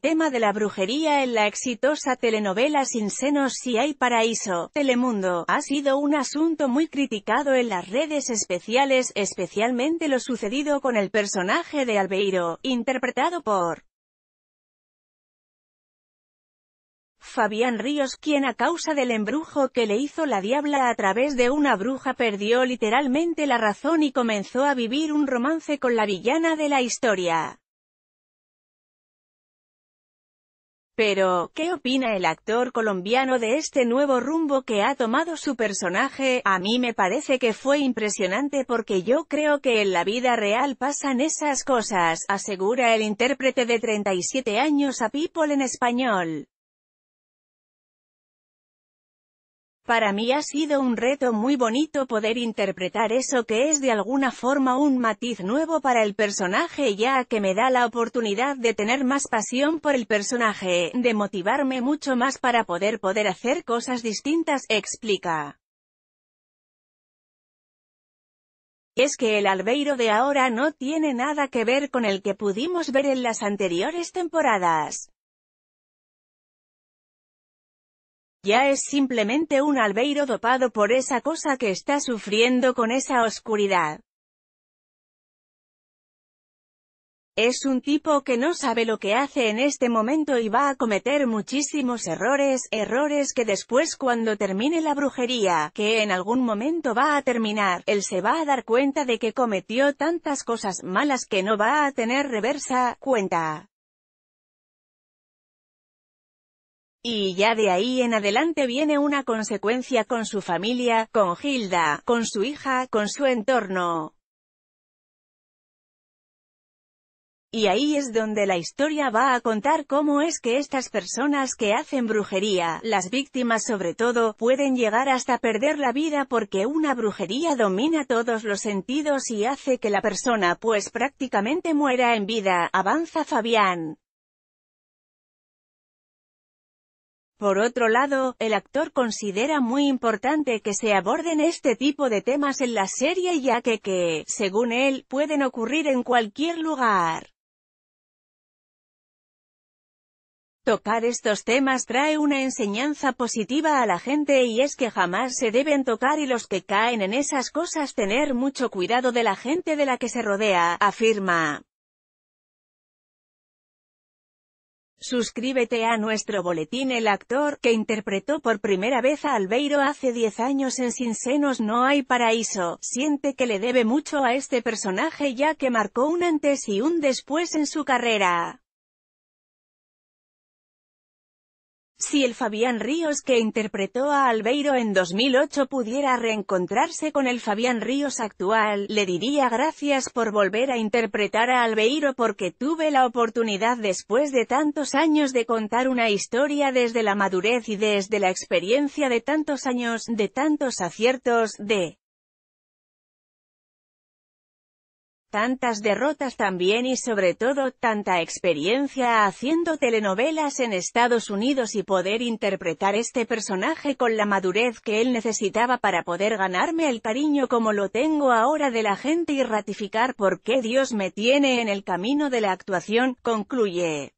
tema de la brujería en la exitosa telenovela Sin senos si hay paraíso, Telemundo, ha sido un asunto muy criticado en las redes especiales, especialmente lo sucedido con el personaje de Albeiro, interpretado por Fabián Ríos quien a causa del embrujo que le hizo la diabla a través de una bruja perdió literalmente la razón y comenzó a vivir un romance con la villana de la historia. Pero, ¿qué opina el actor colombiano de este nuevo rumbo que ha tomado su personaje? A mí me parece que fue impresionante porque yo creo que en la vida real pasan esas cosas, asegura el intérprete de 37 años a People en español. Para mí ha sido un reto muy bonito poder interpretar eso que es de alguna forma un matiz nuevo para el personaje ya que me da la oportunidad de tener más pasión por el personaje, de motivarme mucho más para poder poder hacer cosas distintas, explica. es que el Albeiro de ahora no tiene nada que ver con el que pudimos ver en las anteriores temporadas. Ya es simplemente un albeiro dopado por esa cosa que está sufriendo con esa oscuridad. Es un tipo que no sabe lo que hace en este momento y va a cometer muchísimos errores, errores que después cuando termine la brujería, que en algún momento va a terminar, él se va a dar cuenta de que cometió tantas cosas malas que no va a tener reversa, cuenta. Y ya de ahí en adelante viene una consecuencia con su familia, con Hilda, con su hija, con su entorno. Y ahí es donde la historia va a contar cómo es que estas personas que hacen brujería, las víctimas sobre todo, pueden llegar hasta perder la vida porque una brujería domina todos los sentidos y hace que la persona pues prácticamente muera en vida, avanza Fabián. Por otro lado, el actor considera muy importante que se aborden este tipo de temas en la serie ya que que, según él, pueden ocurrir en cualquier lugar. Tocar estos temas trae una enseñanza positiva a la gente y es que jamás se deben tocar y los que caen en esas cosas tener mucho cuidado de la gente de la que se rodea, afirma. Suscríbete a nuestro boletín El actor, que interpretó por primera vez a Albeiro hace 10 años en Sin senos no hay paraíso, siente que le debe mucho a este personaje ya que marcó un antes y un después en su carrera. Si el Fabián Ríos que interpretó a Albeiro en 2008 pudiera reencontrarse con el Fabián Ríos actual, le diría gracias por volver a interpretar a Albeiro porque tuve la oportunidad después de tantos años de contar una historia desde la madurez y desde la experiencia de tantos años, de tantos aciertos, de tantas derrotas también y sobre todo tanta experiencia haciendo telenovelas en Estados Unidos y poder interpretar este personaje con la madurez que él necesitaba para poder ganarme el cariño como lo tengo ahora de la gente y ratificar por qué Dios me tiene en el camino de la actuación, concluye.